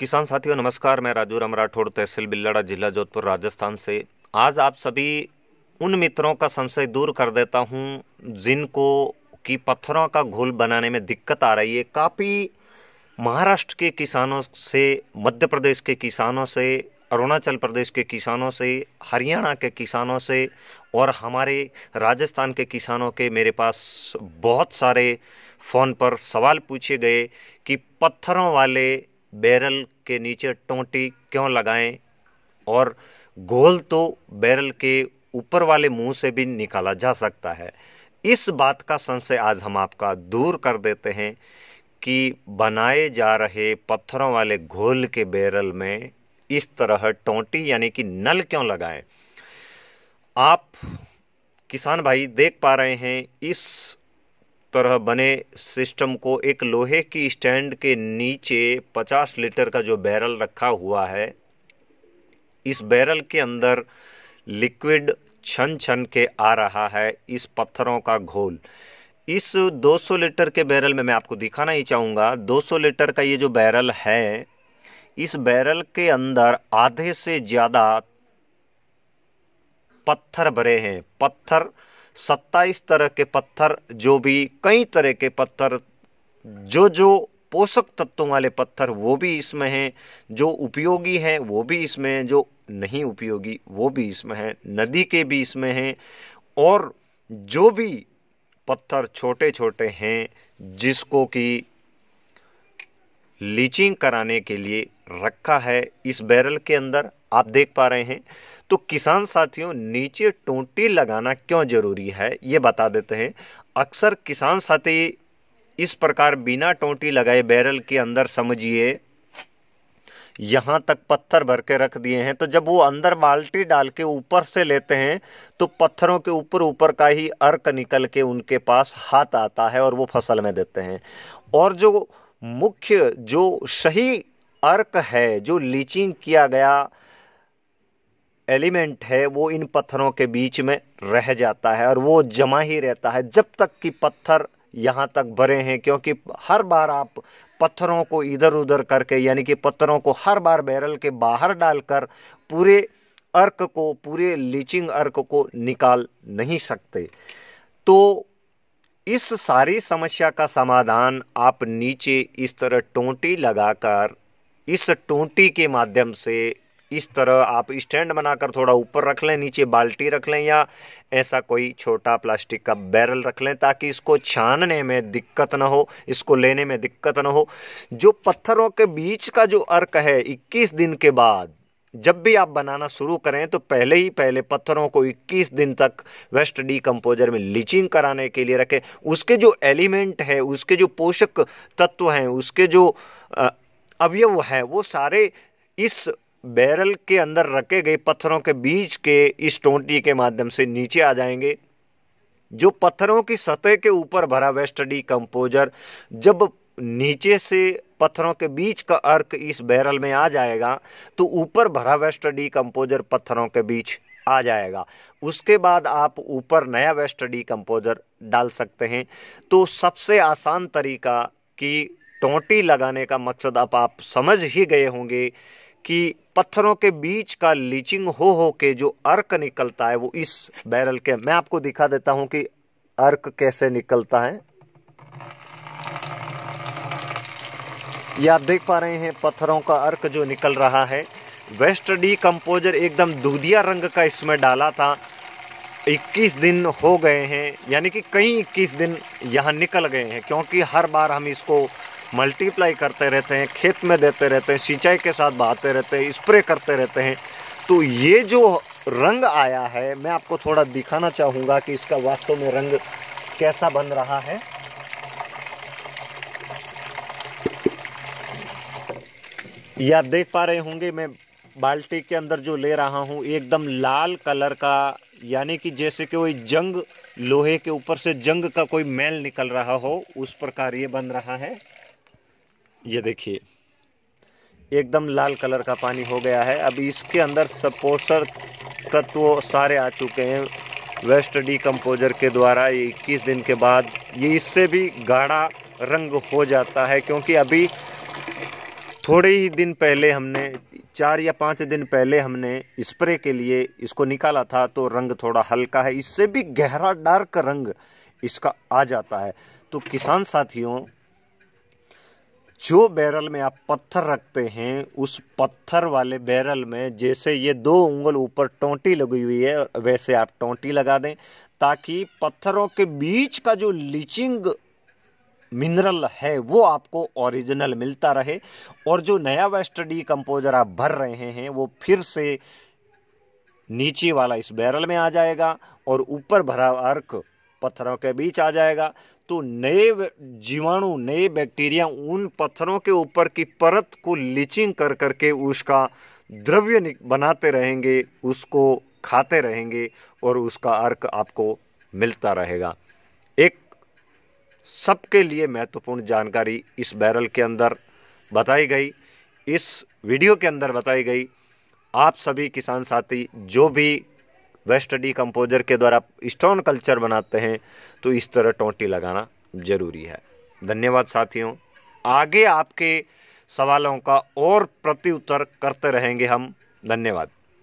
किसान साथियों नमस्कार मैं राजू राम राठौड़ तहसील बिल्लाड़ा जिला जोधपुर राजस्थान से आज आप सभी उन मित्रों का संशय दूर कर देता हूं जिनको कि पत्थरों का घोल बनाने में दिक्कत आ रही है काफ़ी महाराष्ट्र के किसानों से मध्य प्रदेश के किसानों से अरुणाचल प्रदेश के किसानों से हरियाणा के किसानों से और हमारे राजस्थान के किसानों के मेरे पास बहुत सारे फ़ोन पर सवाल पूछे गए कि पत्थरों वाले बैरल के नीचे टोंटी क्यों लगाएं और गोल तो बैरल के ऊपर वाले मुंह से भी निकाला जा सकता है इस बात का संशय आज हम आपका दूर कर देते हैं कि बनाए जा रहे पत्थरों वाले घोल के बैरल में इस तरह टोंटी यानी कि नल क्यों लगाएं आप किसान भाई देख पा रहे हैं इस तरह बने सिस्टम को एक लोहे की स्टैंड के नीचे 50 लीटर का जो बैरल रखा हुआ है इस बैरल के अंदर लिक्विड छन छन के आ रहा है इस पत्थरों का घोल इस 200 लीटर के बैरल में मैं आपको दिखाना ही चाहूँगा 200 लीटर का ये जो बैरल है इस बैरल के अंदर आधे से ज़्यादा पत्थर भरे हैं पत्थर सत्ताईस तरह के पत्थर जो भी कई तरह के पत्थर जो जो पोषक तत्वों वाले पत्थर वो भी इसमें हैं जो उपयोगी हैं वो भी इसमें हैं जो नहीं उपयोगी वो भी इसमें हैं नदी के भी इसमें हैं और जो भी पत्थर छोटे छोटे हैं जिसको कि लीचिंग कराने के लिए रखा है इस बैरल के अंदर आप देख पा रहे हैं तो किसान साथियों नीचे टोंटी लगाना क्यों जरूरी है ये बता देते हैं अक्सर किसान साथी इस प्रकार बिना टोंटी लगाए बैरल के अंदर समझिए यहाँ तक पत्थर भर के रख दिए हैं तो जब वो अंदर बाल्टी डाल के ऊपर से लेते हैं तो पत्थरों के ऊपर ऊपर का ही अर्क निकल के उनके पास हाथ आता है और वो फसल में देते हैं और जो मुख्य जो सही अर्क है जो लीचिंग किया गया एलिमेंट है वो इन पत्थरों के बीच में रह जाता है और वो जमा ही रहता है जब तक कि पत्थर यहाँ तक भरे हैं क्योंकि हर बार आप पत्थरों को इधर उधर करके यानी कि पत्थरों को हर बार बैरल के बाहर डालकर पूरे अर्क को पूरे लीचिंग अर्क को निकाल नहीं सकते तो इस सारी समस्या का समाधान आप नीचे इस तरह टोंटी लगाकर इस टोंटी के माध्यम से इस तरह आप स्टैंड बनाकर थोड़ा ऊपर रख लें नीचे बाल्टी रख लें या ऐसा कोई छोटा प्लास्टिक का बैरल रख लें ताकि इसको छानने में दिक्कत ना हो इसको लेने में दिक्कत ना हो जो पत्थरों के बीच का जो अर्क है 21 दिन के बाद जब भी आप बनाना शुरू करें तो पहले ही पहले पत्थरों को 21 दिन तक वेस्ट डी में लीचिंग कराने के लिए रखें उसके जो एलिमेंट है उसके जो पोषक तत्व हैं उसके जो अवयव है वो सारे इस बैरल के अंदर रखे गए पत्थरों के बीच के इस टोंटी के माध्यम से नीचे आ जाएंगे जो पत्थरों की सतह के ऊपर भरा वेस्टडी कंपोजर जब नीचे से पत्थरों के बीच का अर्क इस बैरल में आ जाएगा तो ऊपर भरा वेस्टडी कंपोजर पत्थरों के बीच आ जाएगा उसके बाद आप ऊपर नया वेस्टडी कंपोजर डाल सकते हैं तो सबसे आसान तरीका कि टोंटी लगाने का मकसद अब आप समझ ही गए होंगे कि पत्थरों के बीच का लीचिंग हो हो के जो अर्क निकलता है वो इस बैरल के मैं आपको दिखा देता हूं कि अर्क कैसे निकलता है ये आप देख पा रहे हैं पत्थरों का अर्क जो निकल रहा है वेस्ट डी कंपोजर एकदम दूधिया रंग का इसमें डाला था 21 दिन हो गए हैं यानी कि कई 21 दिन यहाँ निकल गए हैं क्योंकि हर बार हम इसको मल्टीप्लाई करते रहते हैं खेत में देते रहते हैं सिंचाई के साथ बहाते रहते हैं स्प्रे करते रहते हैं तो ये जो रंग आया है मैं आपको थोड़ा दिखाना चाहूँगा कि इसका वास्तव में रंग कैसा बन रहा है या आप देख पा रहे होंगे मैं बाल्टी के अंदर जो ले रहा हूँ एकदम लाल कलर का यानी कि जैसे कि कोई जंग लोहे के ऊपर से जंग का कोई मैल निकल रहा हो उस प्रकार ये बन रहा है ये देखिए एकदम लाल कलर का पानी हो गया है अब इसके अंदर सब पोषण तत्व सारे आ चुके हैं वेस्ट डी कम्पोजर के द्वारा ये इक्कीस दिन के बाद ये इससे भी गाढ़ा रंग हो जाता है क्योंकि अभी थोड़े ही दिन पहले हमने चार या पाँच दिन पहले हमने स्प्रे के लिए इसको निकाला था तो रंग थोड़ा हल्का है इससे भी गहरा डार्क रंग इसका आ जाता है तो किसान साथियों जो बैरल में आप पत्थर रखते हैं उस पत्थर वाले बैरल में जैसे ये दो उंगल ऊपर टोंटी लगी हुई है वैसे आप टोंटी लगा दें ताकि पत्थरों के बीच का जो लीचिंग मिनरल है वो आपको ओरिजिनल मिलता रहे और जो नया वेस्ट डी कंपोजर आप भर रहे हैं वो फिर से नीचे वाला इस बैरल में आ जाएगा और ऊपर भरा अर्क पत्थरों के बीच आ जाएगा तो नए जीवाणु नए बैक्टीरिया उन पत्थरों के ऊपर की परत को लीचिंग कर करके उसका द्रव्य बनाते रहेंगे उसको खाते रहेंगे और उसका अर्क आपको मिलता रहेगा एक सबके लिए महत्वपूर्ण जानकारी इस बैरल के अंदर बताई गई इस वीडियो के अंदर बताई गई आप सभी किसान साथी जो भी वेस्ट डी कंपोजर के द्वारा स्टोन कल्चर बनाते हैं तो इस तरह टोंटी लगाना जरूरी है धन्यवाद साथियों आगे आपके सवालों का और प्रत्युत्तर करते रहेंगे हम धन्यवाद